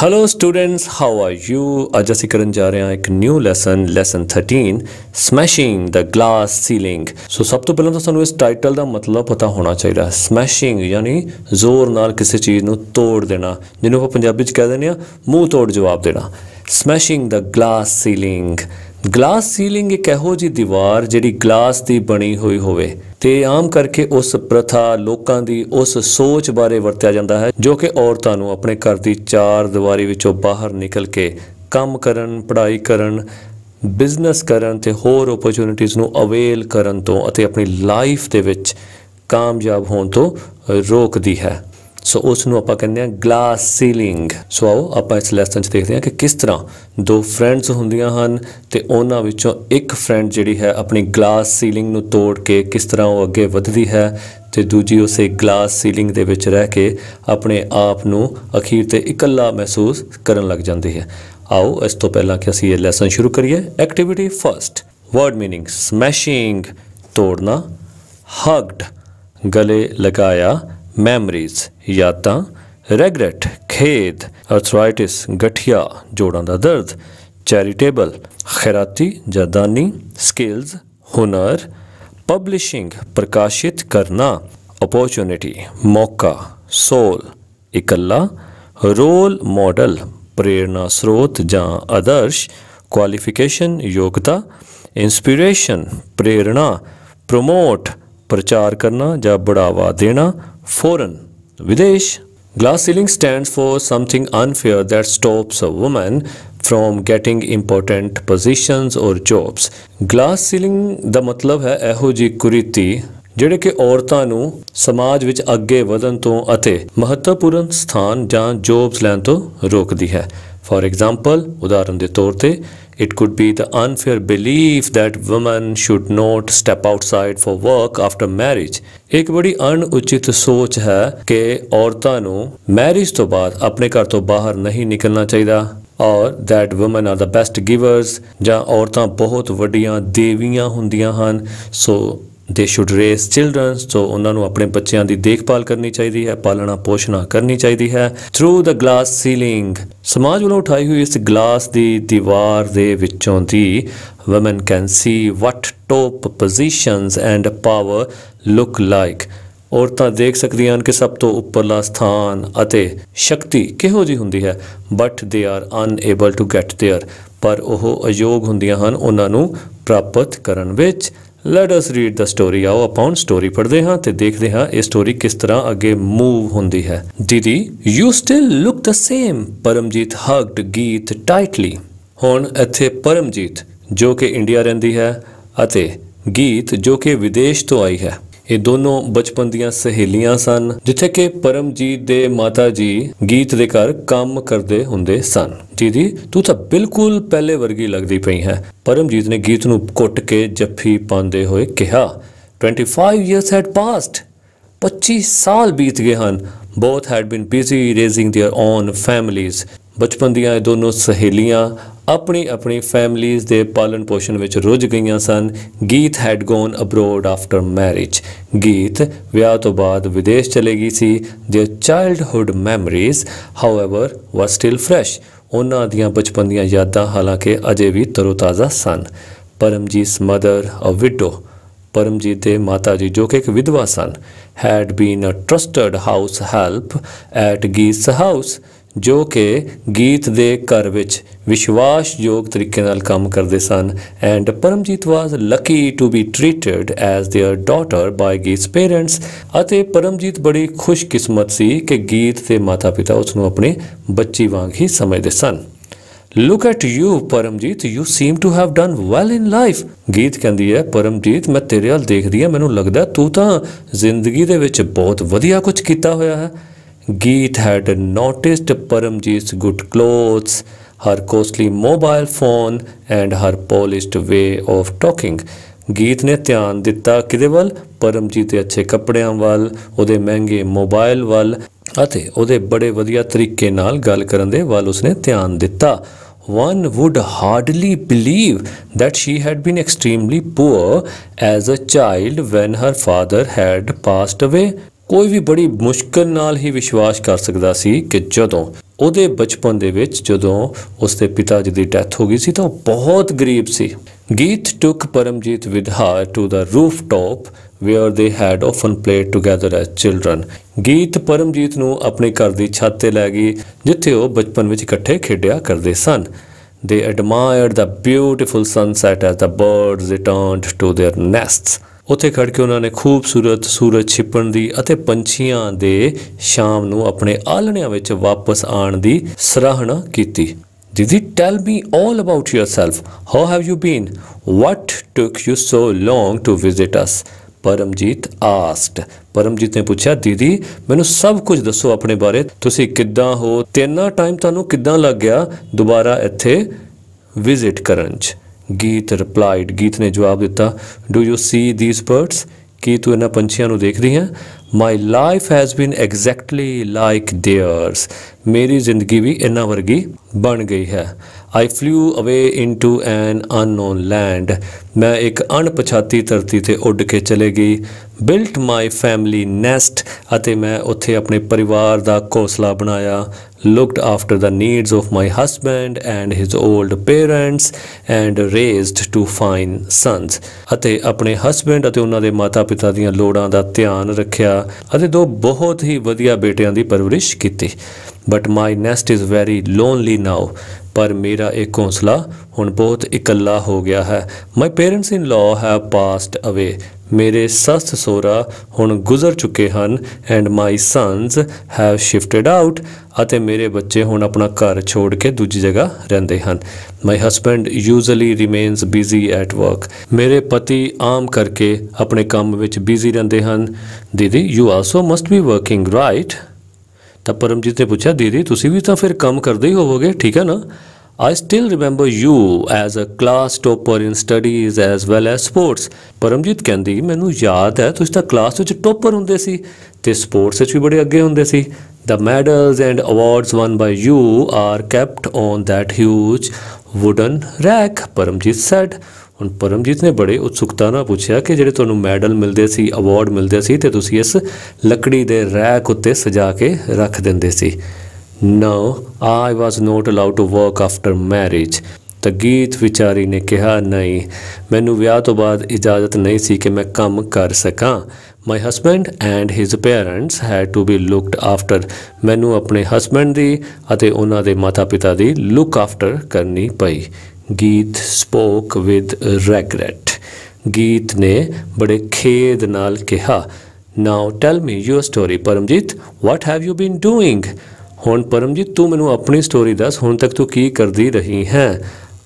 Hello students how are you ਅੱਜ ਅਸੀਂ ਕਰਨ ਜਾ ਰਹੇ ਹਾਂ ਇੱਕ ਨਿਊ ਲੈਸਨ ਲੈਸਨ 13 ਸਮੈਸ਼ਿੰਗ ਦਾ ਗਲਾਸ ਸੀਲਿੰਗ ਸੋ ਸਭ ਤੋਂ ਪਹਿਲਾਂ ਤਾਂ ਸਾਨੂੰ ਇਸ ਟਾਈਟਲ ਦਾ ਮਤਲਬ ਪਤਾ ਹੋਣਾ ਚਾਹੀਦਾ ਹੈ ਸਮੈਸ਼ਿੰਗ ਯਾਨੀ ਜ਼ੋਰ ਨਾਲ ਕਿਸੇ ਚੀਜ਼ ਨੂੰ ਤੋੜ ਦੇਣਾ ਜਿਹਨੂੰ ਆਪਾਂ ਪੰਜਾਬੀ ਵਿੱਚ ਕਹਿ ਦਿੰਦੇ ਆ ਮੂੰਹ ਤੋੜ ਜਵਾਬ ਦੇਣਾ ਸਮੈਸ਼ਿੰਗ ਦਾ ਗਲਾਸ ਸੀਲਿੰਗ ਗਲਾਸ ਸੀਲਿੰਗ ਇੱਕ ਇਹੋ ਜੀ ਦੀਵਾਰ ਜਿਹੜੀ ਗਲਾਸ ਦੀ ਬਣੀ ਹੋਈ ਹੋਵੇ ਤੇ ਆਮ ਕਰਕੇ ਉਸ ਪ੍ਰਥਾ ਲੋਕਾਂ ਦੀ ਉਸ ਸੋਚ ਬਾਰੇ ਵਰਤਿਆ ਜਾਂਦਾ ਹੈ ਜੋ ਕਿ ਔਰਤਾਂ ਨੂੰ ਆਪਣੇ ਘਰ ਦੀ ਚਾਰ ਦੀਵਾਰੀ ਵਿੱਚੋਂ ਬਾਹਰ ਨਿਕਲ ਕੇ ਕੰਮ ਕਰਨ ਪੜ੍ਹਾਈ ਕਰਨ ਬਿਜ਼ਨਸ ਕਰਨ ਤੇ ਹੋਰ ਓਪਰਚ्युनिटीज ਨੂੰ ਅਵੇਲ ਕਰਨ ਤੋਂ ਅਤੇ ਆਪਣੀ ਲਾਈਫ ਦੇ ਵਿੱਚ ਕਾਮਯਾਬ ਹੋਣ ਤੋਂ ਰੋਕਦੀ ਹੈ ਸੋ ਉਸ ਨੂੰ ਆਪਾਂ ਕਹਿੰਦੇ ਆ ਗਲਾਸ ਸੀਲਿੰਗ ਸੋ ਆਓ ਆਪਾਂ ਇਸ ਲੈਸਨ 'ਚ ਦੇਖਦੇ ਆ ਕਿ ਕਿਸ ਤਰ੍ਹਾਂ ਦੋ ਫਰੈਂਡਸ ਹੁੰਦੀਆਂ ਹਨ ਤੇ ਉਹਨਾਂ ਵਿੱਚੋਂ ਇੱਕ ਫਰੈਂਡ ਜਿਹੜੀ ਹੈ ਆਪਣੀ ਗਲਾਸ ਸੀਲਿੰਗ ਨੂੰ ਤੋੜ ਕੇ ਕਿਸ ਤਰ੍ਹਾਂ ਉਹ ਅੱਗੇ ਵਧਦੀ ਹੈ ਤੇ ਦੂਜੀ ਉਸੇ ਗਲਾਸ ਸੀਲਿੰਗ ਦੇ ਵਿੱਚ ਰਹਿ ਕੇ ਆਪਣੇ ਆਪ ਨੂੰ ਅਖੀਰ ਤੇ ਇਕੱਲਾ ਮਹਿਸੂਸ ਕਰਨ ਲੱਗ ਜਾਂਦੀ ਹੈ ਆਓ ਇਸ ਤੋਂ ਪਹਿਲਾਂ ਕਿ ਅਸੀਂ ਇਹ ਲੈਸਨ ਸ਼ੁਰੂ ਕਰੀਏ activity first word meaning smashing ਤੋੜਨਾ ਹਗਡ ਗਲੇ ਲਗਾਇਆ ਮੈਮਰੀਜ਼ ਯਾਦਾਂ ਰੈਗਰੈਟ ਖੇਦ ਆਰਥਰਾਈਟਿਸ ਗਠੀਆ ਜੋੜਾਂ ਦਾ ਦਰਦ ਚੈਰੀਟੇਬਲ ਖੈਰਾਤੀ ਜਦਾਨੀ ਸਕਿਲਸ ਹੁਨਰ ਪਬਲਿਸ਼ਿੰਗ ਪ੍ਰਕਾਸ਼ਿਤ ਕਰਨਾ अपॉर्चुनिटी ਮੌਕਾ ਸੋਲ ਇਕੱਲਾ ਰੋਲ ਮਾਡਲ ਪ੍ਰੇਰਣਾ ਸਰੋਤ ਜਾਂ ਆਦਰਸ਼ ਕੁਆਲੀਫਿਕੇਸ਼ਨ ਯੋਗਤਾ ਇਨਸਪੀਰੇਸ਼ਨ ਪ੍ਰੇਰਣਾ ਪ੍ਰੋਮੋਟ ਪ੍ਰਚਾਰ ਕਰਨਾ ਜਾਂ ਬੜਾਵਾ ਦੇਣਾ ਫੋਰਨ ਵਿਦੇਸ਼ glass ceiling stands for something unfair that stops a woman from getting important positions or jobs glass ceiling ਦਾ ਮਤਲਬ ਹੈ ਇਹੋ ਜੀ ਕੁਰੀਤੀ ਜਿਹੜੇ ਕਿ ਔਰਤਾਂ ਨੂੰ ਸਮਾਜ ਵਿੱਚ ਅੱਗੇ ਵਧਣ ਤੋਂ ਅਤੇ ਮਹੱਤਵਪੂਰਨ ਸਥਾਨ ਜਾਂ ਜੌਬਸ ਲੈਣ ਤੋਂ ਰੋਕਦੀ ਹੈ ਫॉर ਐਗਜ਼ਾਮਪਲ ਉਦਾਹਰਨ ਦੇ ਤੌਰ ਤੇ It could be the unfair belief that women should not step outside for work after marriage. ਇੱਕ ਬੜੀ ਅਣਉਚਿਤ ਸੋਚ ਹੈ ਕਿ ਔਰਤਾਂ ਨੂੰ ਮੈਰਿਜ ਤੋਂ ਬਾਅਦ ਆਪਣੇ ਘਰ ਤੋਂ ਬਾਹਰ ਨਹੀਂ ਨਿਕਲਣਾ ਚਾਹੀਦਾ ਔਰ that women are the best givers ਜਾਂ ਔਰਤਾਂ ਬਹੁਤ ਵੱਡੀਆਂ ਦੇਵੀਆਂ ਹੁੰਦੀਆਂ ਹਨ ਸੋ ਦੇ ਸ਼ੁੱਡ ਰੇਸ ਚਿਲड्रन ਸੋ ਉਹਨਾਂ ਨੂੰ ਆਪਣੇ ਬੱਚਿਆਂ ਦੀ ਦੇਖਭਾਲ ਕਰਨੀ ਚਾਹੀਦੀ ਹੈ ਪਾਲਣਾ ਪੋਸ਼ਣਾ ਕਰਨੀ ਚਾਹੀਦੀ ਹੈ ਥਰੂ ਦਾ ਗਲਾਸ ਸੀਲਿੰਗ ਸਮਾਜ ਵੱਲੋਂ ਉਠਾਈ ਹੋਈ ਇਸ ਗਲਾਸ ਦੀ ਦੀਵਾਰ ਦੇ ਵਿੱਚੋਂ ਦੀ woman can see what top positions and power look like ਔਰਤਾਂ ਦੇਖ ਸਕਦੀਆਂ ਹਨ ਕਿ ਸਭ ਤੋਂ ਉੱਪਰਲਾ ਸਥਾਨ ਅਤੇ ਸ਼ਕਤੀ ਕਿਹੋ ਜੀ ਹੁੰਦੀ ਹੈ but they are unable to get there ਪਰ ਉਹ ਅਯੋਗ ਹੁੰਦੀਆਂ ਹਨ ਉਹਨਾਂ ਨੂੰ ਪ੍ਰਾਪਤ ਕਰਨ ਵਿੱਚ let us read the story ਆਓ ਆਪਾਂ ਸਟੋਰੀ ਪੜ੍ਹਦੇ ਹਾਂ ਤੇ ਦੇਖਦੇ ਹਾਂ ਇਹ ਸਟੋਰੀ ਕਿਸ ਤਰ੍ਹਾਂ ਅੱਗੇ ਮੂਵ ਹੁੰਦੀ ਹੈ ਦੀਦੀ you still look the same Paramjeet hugged Geet tightly ਹੁਣ ਇੱਥੇ ਪਰਮਜੀਤ ਜੋ ਕਿ ਇੰਡੀਆ ਰਹਿੰਦੀ ਹੈ ਅਤੇ ਗੀਤ ਜੋ ਕਿ ਵਿਦੇਸ਼ ਤੋਂ ਆਈ ਹੈ ਇਹ ਦੋਨੋਂ ਬਚਪਨ ਦੀਆਂ ਸਹੇਲੀਆਂ ਸਨ ਜਿੱਥੇ ਕਿ ਪਰਮਜੀਤ ਦੇ ਮਾਤਾ ਜੀ ਗੀਤ ਦੇ ਘਰ ਕੰਮ ਕਰਦੇ ਹੁੰਦੇ ਸਨ ਦੀਦੀ ਤੂੰ ਤਾਂ ਬਿਲਕੁਲ ਪਹਿਲੇ ਵਰਗੀ ਲੱਗਦੀ ਪਈ ਹੈ ਪਰਮਜੀਤ ਨੇ ਗੀਤ ਨੂੰ ਕੁੱਟ ਕੇ ਜੱਫੀ ਪਾਉਂਦੇ ਹੋਏ ਕਿਹਾ 25 years had passed 25 ਸਾਲ ਬੀਤ ਗਏ ਹਨ both had been busy raising their own families ਬਚਪਨ ਦੀਆਂ ਇਹ ਦੋਨੋਂ ਸਹੇਲੀਆਂ ਆਪਣੀ ਆਪਣੀ ਫੈਮਲੀਆਂ ਦੇ ਪਾਲਣ ਪੋਸ਼ਣ ਵਿੱਚ ਰੁੱਝ ਗਈਆਂ ਸਨ Geet had gone abroad after marriage Geet ਵਿਆਹ ਤੋਂ ਬਾਅਦ ਵਿਦੇਸ਼ ਚਲੇ ਗਈ ਸੀ ਜੋ childhood memories however was still fresh ਉਹਨਾਂ ਦੀਆਂ ਬਚਪਨ ਦੀਆਂ ਯਾਦਾਂ ਹਾਲਾਂਕਿ ਅਜੇ ਵੀ ਤਰੋਤਾਜ਼ਾ ਸਨ Paramjeet mother a widow Paramjeet ਦੇ ਮਾਤਾ ਜੀ ਜੋ ਕਿ ਇੱਕ ਵਿਧਵਾ ਸਨ had been a trusted house help at ਗੀਸ ਹਾਊਸ ਜੋ ਕਿ ਗੀਤ ਦੇ ਘਰ ਵਿੱਚ ਵਿਸ਼ਵਾਸਯੋਗ ਤਰੀਕੇ ਨਾਲ ਕੰਮ ਕਰਦੇ ਸਨ and Paramjeet was lucky to be treated as their daughter by Geet's parents ਅਤੇ ਪਰਮਜੀਤ ਬੜੀ ਖੁਸ਼ਕਿਸਮਤ ਸੀ ਕਿ ਗੀਤ ਦੇ ਮਾਤਾ-ਪਿਤਾ ਉਸ ਨੂੰ ਆਪਣੇ ਬੱਚੀ ਵਾਂਗ ਹੀ ਸਮਝਦੇ ਸਨ look at you Paramjeet you seem to have done well in life Geet ਕਹਿੰਦੀ ਹੈ ਪਰਮਜੀਤ ਮੈਂ ਤੇਰੇ ਵੱਲ ਦੇਖਦੀ ਆ ਮੈਨੂੰ ਲੱਗਦਾ ਤੂੰ ਤਾਂ ਜ਼ਿੰਦਗੀ ਦੇ ਵਿੱਚ ਬਹੁਤ ਵਧੀਆ ਕੁਝ ਕੀਤਾ ਹੋਇਆ ਹੈ Geet had noticed Paramjeet's good clothes, her costly mobile phone and her polished way of talking. Geet ne dhyan ditta ਕਿਹਦੇ wal Paramjit de acche kapdeyan wal, ਉਹਦੇ mehenge mobile wal ate ਉਹਦੇ bade vadiya ਤਰੀਕੇ naal gal karan de wal usne dhyan ditta. one would hardly believe that she had been extremely poor as a child when her father had passed away ਕੋਈ ਵੀ ਬੜੀ ਮੁਸ਼ਕਲ ਨਾਲ ਹੀ ਵਿਸ਼ਵਾਸ ਕਰ ਸਕਦਾ ਸੀ ਕਿ ਜਦੋਂ ਉਹਦੇ ਬਚਪਨ ਦੇ ਵਿੱਚ ਜਦੋਂ ਉਸਦੇ ਪਿਤਾ ਜੀ ਦੀ ਡੈਥ ਹੋ ਗਈ ਸੀ ਤਾਂ ਉਹ ਬਹੁਤ ਗਰੀਬ ਸੀ Geet took Paramjeet with to the roof top where they had often played together as children Geet Paramjeet ਨੂੰ ਆਪਣੇ ਘਰ ਦੀ ਛੱਤ ਤੇ ਲੈ ਗਈ ਜਿੱਥੇ ਉਹ ਬਚਪਨ ਵਿੱਚ ਇਕੱਠੇ ਖੇਡਿਆ ਕਰਦੇ ਸਨ they admired the beautiful sunset as the birds returned to their nests ਉੱਥੇ ਖੜ ਕੇ ਉਹਨਾਂ ਨੇ ਖੂਬਸੂਰਤ ਸੂਰਜ ਛਿਪਣ ਦੀ ਅਤੇ ਪੰਛੀਆਂ ਦੇ ਸ਼ਾਮ ਨੂੰ ਆਪਣੇ ਆਲਣਿਆਂ ਵਿੱਚ ਵਾਪਸ ਆਉਣ ਦੀ ਸਰਾਹਣਾ ਕੀਤੀ ਦੀਦੀ tell me 올 about yourself how have you been what took you so long to visit us Paramjeet asked Paramjeet ਨੇ ਪੁੱਛਿਆ ਦੀਦੀ ਮੈਨੂੰ ਸਭ ਕੁਝ ਦੱਸੋ ਆਪਣੇ ਬਾਰੇ ਤੁਸੀਂ ਕਿੱਦਾਂ ਹੋ ਤਿੰਨਾ ਟਾਈਮ ਤੁਹਾਨੂੰ ਕਿੱਦਾਂ ਲੱਗ ਗਿਆ ਦੁਬਾਰਾ ਇੱਥੇ ਵਿਜ਼ਿਟ ਕਰਨ 'ਚ ਗੀਤ ਰਿਪਲਾਈਡ ਗੀਤ ਨੇ ਜਵਾਬ ਦਿੱਤਾ do you see these birds ਕੀ ਤੂੰ ਇਹਨਾਂ ਪੰਛੀਆਂ ਨੂੰ ਦੇਖਦੀ ਹੈ my life has been exactly like theirs ਮੇਰੀ ਜ਼ਿੰਦਗੀ ਵੀ ਇਹਨਾਂ ਵਰਗੀ ਬਣ ਗਈ ਹੈ I flew away into an unknown land ਮੈਂ ਇੱਕ ਅਣਪਛਾਤੀ ਧਰਤੀ ਤੇ ਉੱਡ ਕੇ ਚਲੇ ਗਈ ਬਿਲਟ ਮਾਈ ਫੈਮਿਲੀ ਨੈਸਟ ਅਤੇ ਮੈਂ ਉੱਥੇ ਆਪਣੇ ਪਰਿਵਾਰ ਦਾ ਘੋਸਲਾ ਬਣਾਇਆ looked after the needs of my husband and his old parents and raised two fine sons ਅਤੇ ਆਪਣੇ ਹਸਬੰਡ ਅਤੇ ਉਹਨਾਂ ਦੇ ਮਾਤਾ-ਪਿਤਾ ਦੀਆਂ ਲੋੜਾਂ ਦਾ ਧਿਆਨ ਰੱਖਿਆ ਅਤੇ ਦੋ ਬਹੁਤ ਹੀ ਵਧੀਆ ਬੇਟਿਆਂ ਦੀ ਪਰਵਰਿਸ਼ ਕੀਤੀ but my nest is very lonely now ਪਰ ਮੇਰਾ ਇਹ ਹੌਸਲਾ ਹੁਣ ਬਹੁਤ ਇਕੱਲਾ ਹੋ ਗਿਆ ਹੈ my parents in law have passed away ਮੇਰੇ ਸੱਸ ਸੋਰਾ ਹੁਣ ਗੁਜ਼ਰ ਚੁੱਕੇ ਹਨ and my sons have shifted out ਅਤੇ ਮੇਰੇ ਬੱਚੇ ਹੁਣ ਆਪਣਾ ਘਰ ਛੋੜ ਕੇ ਦੂਜੀ ਜਗ੍ਹਾ ਰਹਿੰਦੇ ਹਨ my husband usually remains busy at work ਮੇਰੇ ਪਤੀ ਆਮ ਕਰਕੇ ਆਪਣੇ ਕੰਮ ਵਿੱਚ ਬਿਜ਼ੀ ਰਹਿੰਦੇ ਹਨ ਦੀਦੀ you also must be working right ਤਾਂ ਪਰਮਜੀਤ ਨੇ ਪੁੱਛਿਆ ਦੀਦੀ ਤੁਸੀਂ ਵੀ ਤਾਂ ਫਿਰ ਕੰਮ ਕਰਦੇ ਹੀ ਹੋਵੋਗੇ ਠੀਕ ਹੈ ਨਾ I still remember you as a class topper in studies as well as sports Paramjeet ਕਹਿੰਦੀ ਮੈਨੂੰ ਯਾਦ ਹੈ ਤੁਸੀਂ ਤਾਂ ਕਲਾਸ ਵਿੱਚ ਟੋਪਰ ਹੁੰਦੇ ਸੀ ਤੇ ਸਪੋਰਟਸ ਵਿੱਚ ਵੀ ਬੜੇ ਅੱਗੇ ਹੁੰਦੇ ਸੀ the medals and awards won by you are kept on that huge wooden rack Paramjeet said ਹੁਣ ਪਰਮਜੀਤ ਨੇ ਬੜੇ ਉਤਸੁਕਤਾ ਨਾਲ ਪੁੱਛਿਆ ਕਿ ਜਿਹੜੇ ਤੁਹਾਨੂੰ ਮੈਡਲ ਮਿਲਦੇ ਸੀ ਅਵਾਰਡ ਮਿਲਦੇ ਸੀ ਤੇ ਤੁਸੀਂ ਇਸ ਲੱਕੜੀ ਦੇ ਰੈਕ ਉੱਤੇ ਸਜਾ ਕੇ ਰੱਖ ਦਿੰਦੇ ਸੀ no I was not allowed to work after marriage ਤਾਂ ਗੀਤ ਵਿਚਾਰੀ ਨੇ ਕਿਹਾ ਨਹੀਂ ਮੈਨੂੰ ਵਿਆਹ ਤੋਂ ਬਾਅਦ ਇਜਾਜ਼ਤ ਨਹੀਂ ਸੀ ਕਿ ਮੈਂ ਕੰਮ ਕਰ ਸਕਾਂ my husband and his parents had to be looked after ਮੈਨੂੰ ਆਪਣੇ ਹਸਬੰਡ ਦੀ ਅਤੇ ਉਹਨਾਂ ਦੇ ਮਾਤਾ-ਪਿਤਾ ਦੀ ਲੁੱਕ ਆਫਟਰ ਕਰਨੀ ਪਈ ਗੀਤ ਸਪੋਕ ਵਿਦ ਰੈਗਰੈਟ ਗੀਤ ਨੇ ਬੜੇ ਖੇਦ ਨਾਲ ਕਿਹਾ now tell me your story Paramjeet what have you been doing ਹੁਣ ਪਰਮਜੀਤ ਤੂੰ ਮੈਨੂੰ ਆਪਣੀ ਸਟੋਰੀ ਦੱਸ ਹੁਣ ਤੱਕ ਤੂੰ ਕੀ ਕਰਦੀ ਰਹੀ ਹੈ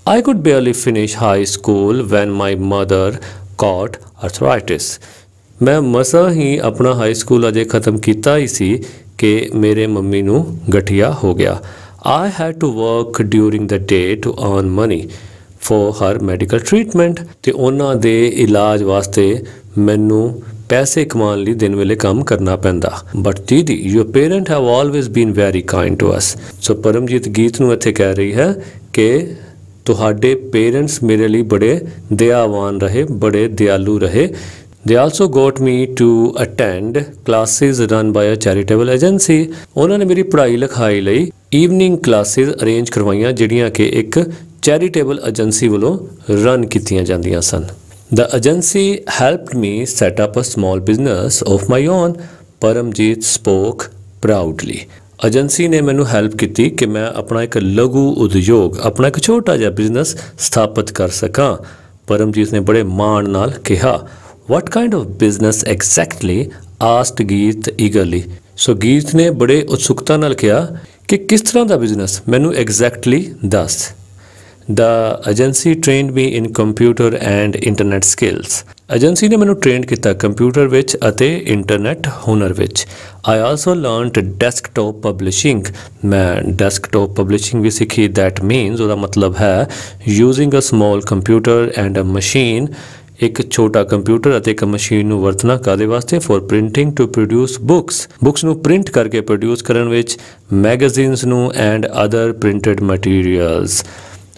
I could barely finish high school when my mother caught arthritis ਮੈਂ ਮਸਾ ਹੀ ਆਪਣਾ ਹਾਈ ਸਕੂਲ ਅਜੇ ਖਤਮ ਕੀਤਾ ਹੀ ਸੀ ਕਿ ਮੇਰੇ ਮੰਮੀ ਨੂੰ ਗਠੀਆ ਹੋ ਗਿਆ I had to work during the day to earn money for her medical treatment ਤੇ ਉਹਨਾਂ ਦੇ ਇਲਾਜ ਵਾਸਤੇ ਮੈਨੂੰ ਪੈਸੇ ਕਮਾਉਣ ਲਈ ਦਿਨ ਵੇਲੇ ਕੰਮ ਕਰਨਾ ਪੈਂਦਾ ਬਟ ਦੀਦੀ your parent have always been very kind to us so Paramjeet Geet ਨੂੰ ਇੱਥੇ ਕਹਿ ਰਹੀ ਹੈ ਕਿ ਤੁਹਾਡੇ ਪੇਰੈਂਟਸ ਮੇਰੇ ਲਈ ਬੜੇ ਦਇਆਵਾਨ ਰਹੇ ਬੜੇ ਦਿਆਲੂ ਰਹੇ They also got me to attend classes run by a charitable agency. ਉਹਨਾਂ ਨੇ ਮੇਰੀ ਪੜ੍ਹਾਈ ਲਿਖਾਈ ਲਈ ਈਵਨਿੰਗ ਕਲਾਸਿਸ ਅਰੇਂਜ ਕਰਵਾਈਆਂ ਜਿਹੜੀਆਂ ਕਿ ਇੱਕ ਚੈਰੀਟੇਬਲ ਏਜੰਸੀ ਵੱਲੋਂ ਰਨ ਕੀਤੀਆਂ ਜਾਂਦੀਆਂ ਸਨ the agency helped me set up a small business of my own Paramjeet spoke proudly agency ਨੇ ਮੈਨੂੰ ਹੈਲਪ ਕੀਤੀ ਕਿ ਮੈਂ ਆਪਣਾ ਇੱਕ ਲਘੂ ਉਦਯੋਗ ਆਪਣਾ ਇੱਕ ਛੋਟਾ ਜਿਹਾ ਬਿਜ਼ਨਸ ਸਥਾਪਿਤ ਕਰ ਸਕਾਂ ਪਰਮਜੀਤ ਨੇ ਬੜੇ ਮਾਣ ਨਾਲ ਕਿਹਾ What kind of business exactly? asked Geet eagerly. So Geet ਨੇ ਬੜੇ ਉਤਸੁਕਤਾ ਨਾਲ ਕਿਹਾ ਕਿ ਕਿਸ ਤਰ੍ਹਾਂ ਦਾ ਬਿਜ਼ਨਸ ਮੈਨੂੰ ਐਗਜ਼ੈਕਟਲੀ ਦੱਸ the agency trained me in computer and internet skills agency ਨੇ ਮੈਨੂੰ ਟ੍ਰੇਨ ਕੀਤਾ ਕੰਪਿਊਟਰ ਵਿੱਚ ਅਤੇ ਇੰਟਰਨੈਟ ਹੁਨਰ ਵਿੱਚ I also learned desktop publishing ਮੈਂ ਡੈਸਕਟਾਪ ਪਬਲਿਸ਼ਿੰਗ ਵੀ ਸਿੱਖੀ ਥੈਟ ਮੀਨਸ ਉਹਦਾ ਮਤਲਬ ਹੈ using a small computer and a machine ਇੱਕ ਛੋਟਾ ਕੰਪਿਊਟਰ ਅਤੇ ਇੱਕ ਮਸ਼ੀਨ ਨੂੰ ਵਰਤਣਾ ਕਾਦੇ ਵਾਸਤੇ for printing to produce books books ਨੂੰ ਪ੍ਰਿੰਟ ਕਰਕੇ ਪ੍ਰੋਡਿਊਸ ਕਰਨ ਵਿੱਚ ਮੈਗਜ਼ੀਨਸ ਨੂੰ ਐਂਡ ਅਦਰ ਪ੍ਰਿੰਟਡ ਮਟੀਰੀਅਲਸ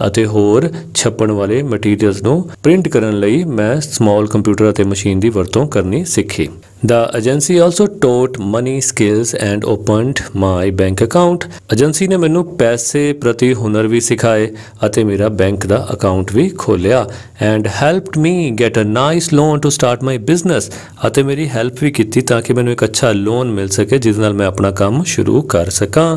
ਅਤੇ ਹੋਰ ਛਪਣ ਵਾਲੇ ਮਟੀਰੀਅਲਸ ਨੂੰ ਪ੍ਰਿੰਟ ਕਰਨ ਲਈ ਮੈਂ ਸਮਾਲ ਕੰਪਿਊਟਰ ਅਤੇ ਮਸ਼ੀਨ ਦੀ ਵਰਤੋਂ ਕਰਨੀ ਸਿੱਖੀ the agency also taught money skills and opened my bank account agency ਨੇ ਮੈਨੂੰ ਪੈਸੇ ਪ੍ਰਤੀ ਹੁਨਰ ਵੀ ਸਿਖਾਏ ਅਤੇ ਮੇਰਾ ਬੈਂਕ ਦਾ ਅਕਾਊਂਟ ਵੀ ਖੋਲਿਆ and helped me get a nice loan to start my business ਅਤੇ ਮੇਰੀ ਹੈਲਪ ਵੀ ਕੀਤੀ ਤਾਂ ਕਿ ਮੈਨੂੰ ਇੱਕ ਅੱਛਾ ਲੋਨ ਮਿਲ ਸਕੇ ਜਿਸ ਨਾਲ ਮੈਂ ਆਪਣਾ ਕੰਮ ਸ਼ੁਰੂ ਕਰ ਸਕਾਂ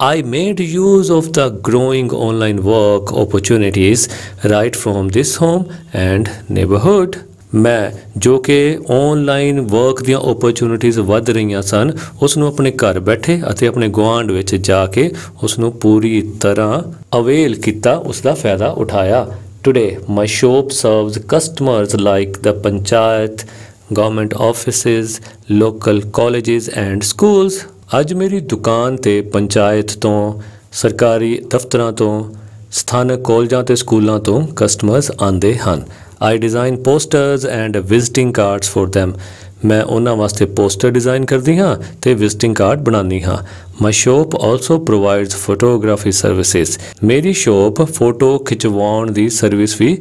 I made use of the growing online work opportunities right from this home and neighborhood. ਮੈਂ ਜੋ ਕਿ ਆਨਲਾਈਨ ਵਰਕ ਦੀਆਂ ਓਪਰਚ्युनिटीज ਵੱਧ ਰਹੀਆਂ ਸਨ ਉਸ ਨੂੰ ਆਪਣੇ ਘਰ ਬੈਠੇ ਅਤੇ ਆਪਣੇ ਗਵਾਂਡ ਵਿੱਚ ਜਾ ਕੇ ਉਸ ਨੂੰ ਪੂਰੀ ਤਰ੍ਹਾਂ ਅਵੇਲ ਕੀਤਾ ਉਸ ਦਾ ਫਾਇਦਾ ਉਠਾਇਆ today my shop serves customers like the panchayat government offices local colleges and schools ਅੱਜ ਮੇਰੀ ਦੁਕਾਨ ਤੇ ਪੰਚਾਇਤ ਤੋਂ ਸਰਕਾਰੀ ਦਫ਼ਤਰਾਂ ਤੋਂ ਸਥਾਨਕ ਕਾਲਜਾਂ ਤੇ ਸਕੂਲਾਂ ਤੋਂ ਕਸਟਮਰਸ ਆਂਦੇ ਹਨ I design posters and visiting cards for them ਮੈਂ ਉਹਨਾਂ ਵਾਸਤੇ ਪੋਸਟਰ ਡਿਜ਼ਾਈਨ ਕਰਦੀ ਹਾਂ ਤੇ ਵਿਜ਼ਿਟਿੰਗ ਕਾਰਡ ਬਣਾਉਂਦੀ ਹਾਂ my shop also provides photography services ਮੇਰੀ ਸ਼ਾਪ ਫੋਟੋ ਖਿਚਵਾਉਣ ਦੀ ਸਰਵਿਸ ਵੀ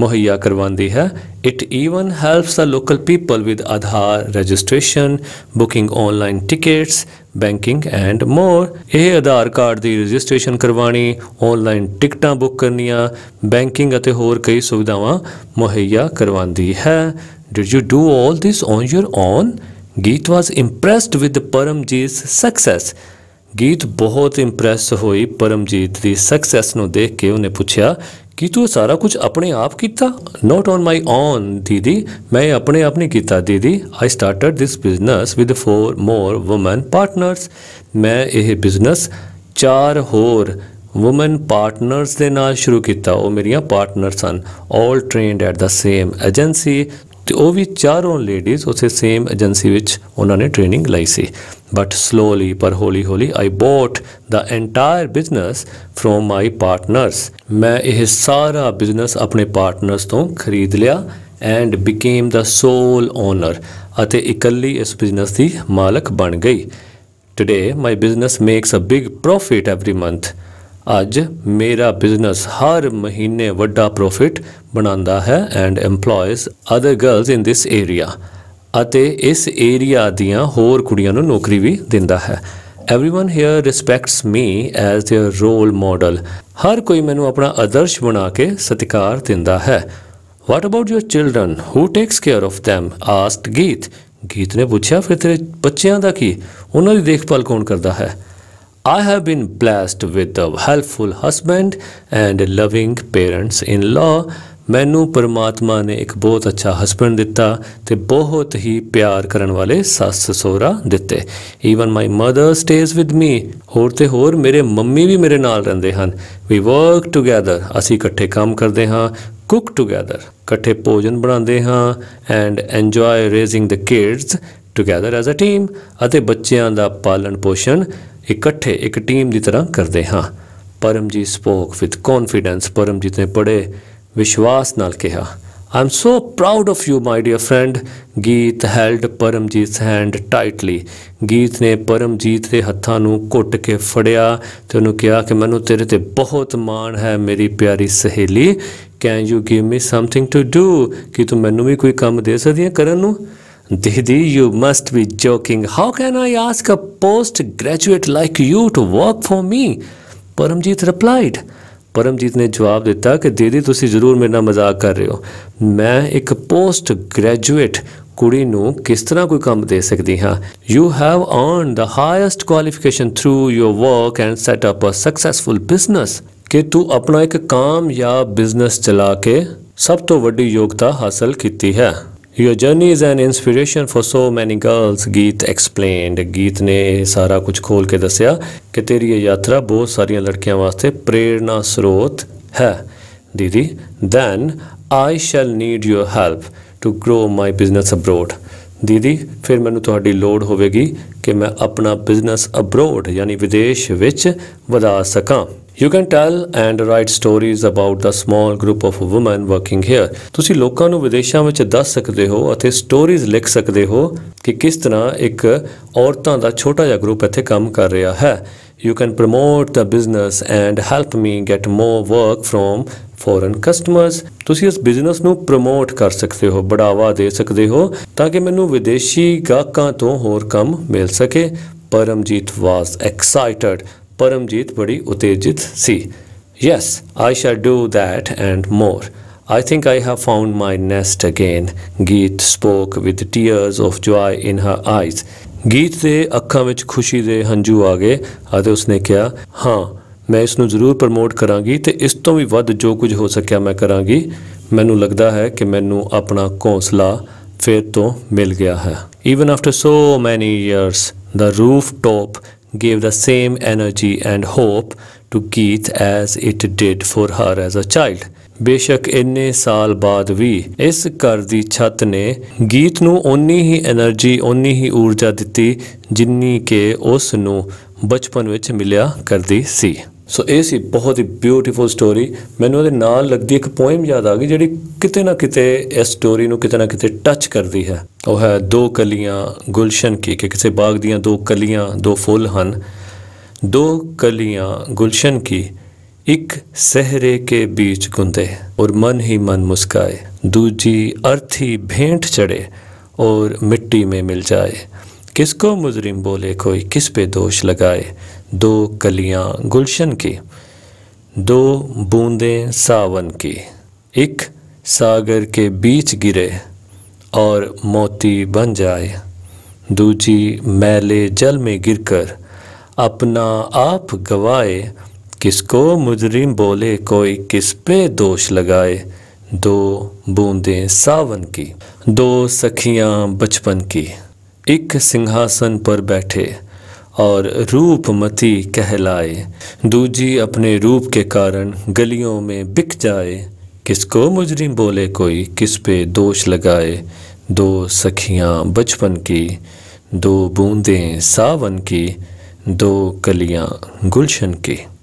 ਮੁਹੱਈਆ ਕਰਵਾਉਂਦੀ ਹੈ it even helps the local people with Aadhaar registration booking online tickets banking and more ਇਹ ਆਧਾਰ ਕਾਰਡ ਦੀ ਰਜਿਸਟ੍ਰੇਸ਼ਨ ਕਰਵਾਣੀ ਆਨਲਾਈਨ ਟਿਕਟਾਂ ਬੁੱਕ ਕਰਨੀਆਂ ਬੈਂਕਿੰਗ ਅਤੇ ਹੋਰ ਕਈ ਸੁਵਿਧਾਵਾਂ ਮੁਹੱਈਆ ਕਰਵਾਉਂਦੀ ਹੈ did you do all this on your own Geet was impressed with Paramjeet success Geet ਬਹੁਤ ਇੰਪ੍ਰੈਸ ਹੋਈ ਪਰਮਜੀਤ ਦੀ ਸਕਸੈਸ ਨੂੰ ਦੇਖ ਕੇ ਉਹਨੇ ਪੁੱਛਿਆ ਕੀ ਤੂੰ ਸਾਰਾ ਕੁਝ ਆਪਣੇ ਆਪ ਕੀਤਾ ਨਾਟ ਔਨ ਮਾਈ ਓਨ ਦੀਦੀ ਮੈਂ ਆਪਣੇ ਆਪ ਨਹੀਂ ਕੀਤਾ ਦੀਦੀ I started this business with four more woman partners ਮੈਂ ਇਹ ਬਿਜ਼ਨਸ ਚਾਰ ਹੋਰ ਔਮਨ ਪਾਰਟਨਰਸ ਦੇ ਨਾਲ ਸ਼ੁਰੂ ਕੀਤਾ ਉਹ ਮੇਰੀਆਂ ਪਾਰਟਨਰਸ ਹਨ 올 trained at the same agency ਤੇ ਉਹ ਵੀ ਚਾਰੋਂ ਲੇਡੀਜ਼ ਉਸੇ ਸੇਮ ਏਜੰਸੀ ਵਿੱਚ ਉਹਨਾਂ ਨੇ ਟ੍ਰੇਨਿੰਗ ਲਈ ਸੀ ਬਟ ਸਲੋਲੀ ਪਰ ਹੌਲੀ ਹੌਲੀ I bought the entire business from my partners ਮੈਂ ਇਹ ਸਾਰਾ ਬਿਜ਼ਨਸ ਆਪਣੇ ਪਾਰਟਨਰਸ ਤੋਂ ਖਰੀਦ ਲਿਆ and became the sole owner ਅਤੇ ਇਕੱਲੀ ਇਸ ਬਿਜ਼ਨਸ ਦੀ ਮਾਲਕ ਬਣ ਗਈ today my business makes a big profit every month ਅੱਜ ਮੇਰਾ ਬਿਜ਼ਨਸ ਹਰ ਮਹੀਨੇ ਵੱਡਾ ਪ੍ਰੋਫਿਟ ਬਣਾਉਂਦਾ ਹੈ and EMPLOYES other girls in this area ਅਤੇ ਇਸ ਏਰੀਆ ਦੀਆਂ ਹੋਰ ਕੁੜੀਆਂ ਨੂੰ ਨੌਕਰੀ ਵੀ ਦਿੰਦਾ ਹੈ everyone here respects me as their role model ਹਰ ਕੋਈ ਮੈਨੂੰ ਆਪਣਾ ਆਦਰਸ਼ ਬਣਾ ਕੇ ਸਤਿਕਾਰ ਦਿੰਦਾ ਹੈ what about your children who takes care of them asked Geet Geet ਨੇ ਪੁੱਛਿਆ ਫਿਰ ਤੇਰੇ ਬੱਚਿਆਂ ਦਾ ਕੀ ਉਹਨਾਂ ਦੀ ਦੇਖਭਾਲ ਕੌਣ ਕਰਦਾ ਹੈ I have been blessed with a helpful husband and loving parents in law. ਮੈਨੂੰ ਪਰਮਾਤਮਾ ਨੇ ਇੱਕ ਬਹੁਤ ਅੱਛਾ ਹਸਬੰਡ ਦਿੱਤਾ ਤੇ ਬਹੁਤ ਹੀ ਪਿਆਰ ਕਰਨ ਵਾਲੇ ਸੱਸ ਸੋਹਰਾ ਦਿੱਤੇ even my mother stays with me ਹੋਰ ਤੇ ਹੋਰ ਮੇਰੇ ਮੰਮੀ ਵੀ ਮੇਰੇ ਨਾਲ ਰਹਿੰਦੇ ਹਨ ਵੀ ਵਰਕ ਟੁਗੇਦਰ ਅਸੀਂ ਇਕੱਠੇ ਕੰਮ ਕਰਦੇ ਹਾਂ ਕੁਕ ਟੁਗੇਦਰ ਇਕੱਠੇ ਭੋਜਨ ਬਣਾਉਂਦੇ ਹਾਂ and enjoy raising the kids together as a team ਅਤੇ ਬੱਚਿਆਂ ਦਾ ਪਾਲਣ ਪੋਸ਼ਣ ਇਕੱਠੇ ਇੱਕ ਟੀਮ ਦੀ ਤਰ੍ਹਾਂ ਕਰਦੇ ਹਾਂ Paramjeet spoke with confidence Paramjeet ਨੇ ਬੜੇ ਵਿਸ਼ਵਾਸ ਨਾਲ ਕਿਹਾ I am so proud of you my dear friend Geet held Paramjeet hand tightly Geet ਨੇ ਪਰਮਜੀਤ ਦੇ ਹੱਥਾਂ ਨੂੰ ਘੁੱਟ ਕੇ ਫੜਿਆ ਤੇ ਉਹਨੂੰ ਕਿਹਾ ਕਿ ਮੈਨੂੰ ਤੇਰੇ ਤੇ ਬਹੁਤ ਮਾਣ ਹੈ ਮੇਰੀ ਪਿਆਰੀ ਸਹੇਲੀ can you give me something to do ਕਿ ਤੂੰ ਮੈਨੂੰ ਵੀ ਕੋਈ ਕੰਮ ਦੇ ਸਕਦੀ ਹੈ ਕਰਨ ਨੂੰ Didi, you must be joking. How can I ask a postgraduate like you to work for me? Paramjit replied. Paramjit ਨੇ ਜਵਾਬ ਦਿੱਤਾ ਕਿ ਦੀਦੀ ਤੁਸੀਂ ਜ਼ਰੂਰ ਮੇਰੇ ਨਾਲ ਮਜ਼ਾਕ ਕਰ ਰਹੇ ਹੋ ਮੈਂ ਇੱਕ ਪੋਸਟ ਗ੍ਰੈਜੂਏਟ ਕੁੜੀ ਨੂੰ ਕਿਸ ਤਰ੍ਹਾਂ ਕੋਈ ਕੰਮ ਦੇ ਸਕਦੀ ਹਾਂ you have earned the highest qualification through your work and set up a successful business ਕਿ ਤੂੰ ਆਪਣਾ ਇੱਕ ਕੰਮ ਜਾਂ ਬਿਜ਼ਨਸ ਚਲਾ ਕੇ ਸਭ ਤੋਂ ਵੱਡੀ ਯੋਗਤਾ ਹਾਸਲ ਕੀਤੀ ਹੈ Your journey is an inspiration for so many girls, Geet explained. Geet ne sara kuch khol ke K ke teri ਤੇਰੀ ਇਹ ਯਾਤਰਾ ਬਹੁਤ ਸਾਰੀਆਂ ਲੜਕੀਆਂ ਵਾਸਤੇ ਪ੍ਰੇਰਣਾ ਸਰੋਤ ਹੈ then I shall need your help to grow my business abroad didi ਫਿਰ mainu ਤੁਹਾਡੀ load hovegi ke main apna business abroad yani videsh vich ਵਧਾ ਸਕਾਂ you can tell and write stories about the small group of woman working here ਤੁਸੀਂ ਲੋਕਾਂ ਨੂੰ ਵਿਦੇਸ਼ਾਂ ਵਿੱਚ ਦੱਸ ਸਕਦੇ ਹੋ ਅਤੇ ਸਟੋਰੀਜ਼ ਲਿਖ ਸਕਦੇ ਹੋ ਕਿ ਕਿਸ ਤਰ੍ਹਾਂ ਇੱਕ ਔਰਤਾਂ ਦਾ ਛੋਟਾ ਜਿਹਾ ਗਰੁੱਪ ਇੱਥੇ ਕੰਮ ਕਰ ਰਿਹਾ ਹੈ you can promote the business and help me get more work from foreign customers ਤੁਸੀਂ ਇਸ ਬਿਜ਼ਨਸ ਨੂੰ ਪ੍ਰਮੋਟ ਕਰ ਸਕਦੇ ਹੋ ਬੜਾਵਾ ਦੇ ਸਕਦੇ ਹੋ ਤਾਂ ਕਿ ਮੈਨੂੰ ਵਿਦੇਸ਼ੀ ਗਾਹਕਾਂ ਤੋਂ ਹੋਰ ਕੰਮ ਮਿਲ ਸਕੇ ਪਰਮਜੀਤ ਵਾਸ ਐਕਸਾਈਟਡ ਪਰਮਜੀਤ ਬੜੀ ਉਤੇਜਿਤ ਸੀ yes I shall do that and more I think I have found my nest again Geet spoke with tears of joy in her eyes Geet ਦੇ ਅੱਖਾਂ ਵਿੱਚ ਖੁਸ਼ੀ ਦੇ ਹੰਝੂ ਆ ਗਏ ਅਤੇ ਉਸਨੇ ਕਿਹਾ ਹਾਂ ਮੈਂ ਇਸ ਨੂੰ ਜ਼ਰੂਰ ਪ੍ਰਮੋਟ ਕਰਾਂਗੀ ਤੇ ਇਸ ਤੋਂ ਵੀ ਵੱਧ ਜੋ ਕੁਝ ਹੋ ਸਕਿਆ ਮੈਂ ਕਰਾਂਗੀ ਮੈਨੂੰ ਲੱਗਦਾ ਹੈ ਕਿ ਮੈਨੂੰ ਆਪਣਾ ਹੌਸਲਾ ਫਿਰ ਤੋਂ ਮਿਲ ਗਿਆ ਹੈ even after so many years the roof top gave the same energy and hope to Keith as it did for her as a child. ਬੇਸ਼ੱਕ ਇੰਨੇ ਸਾਲ ਬਾਅਦ ਵੀ ਇਸ ਘਰ ਦੀ ਛੱਤ ਨੇ ਗੀਤ ਨੂੰ ਓਨੀ ਹੀ એનર્ਜੀ ਓਨੀ ਹੀ ਊਰਜਾ ਦਿੱਤੀ ਜਿੰਨੀ ਕਿ ਉਸ ਨੂੰ ਬਚਪਨ ਵਿੱਚ ਮਿਲਿਆ ਕਰਦੀ ਸੀ ਸੋ ਇਹ ਸੀ ਬਹੁਤ ਹੀ ਬਿਊਟੀਫੁਲ ਸਟੋਰੀ ਮੈਨੂੰ ਉਹਦੇ ਨਾਲ ਲੱਗਦੀ ਇੱਕ ਪੋਇਮ ਯਾਦ ਆ ਗਈ ਜਿਹੜੀ ਕਿਤੇ ਨਾ ਕਿਤੇ ਇਸ ਸਟੋਰੀ ਨੂੰ ਕਿਤੇ ਨਾ ਕਿਤੇ ਟੱਚ ਕਰਦੀ ਹੈ वह है दो ਕਲੀਆਂ गुलशन ਕੀ ਕਿ किसी बाग ਦੀਆਂ दो ਕਲੀਆਂ दो फुल हैं दो ਕਲੀਆਂ गुलशन की एक सहरे के बीच गुंदे और मन ही मन मुस्काए दूजी अर्थी भेंट चढ़े और मिट्टी में मिल जाए किसको मुजरिम बोले कोई किस पे दोष लगाए दो कलियाँ गुलशन की दो बूंदें सावन की एक सागर के बीच गिरे और मोती बन जाए दूजी मैले जल में गिरकर अपना आप गवाए किसको मुजरिम बोले कोई किस पे दोष लगाए दो बूंदें सावन की दो सखियां बचपन की एक सिंहासन पर बैठे और रूपमती कहलाए दूजी अपने रूप के कारण गलियों में बिक जाए किसको मुजरिम बोले कोई किस पे दोष लगाए दो सखियां बचपन की दो बूंदें सावन की दो कलियां गुलशन की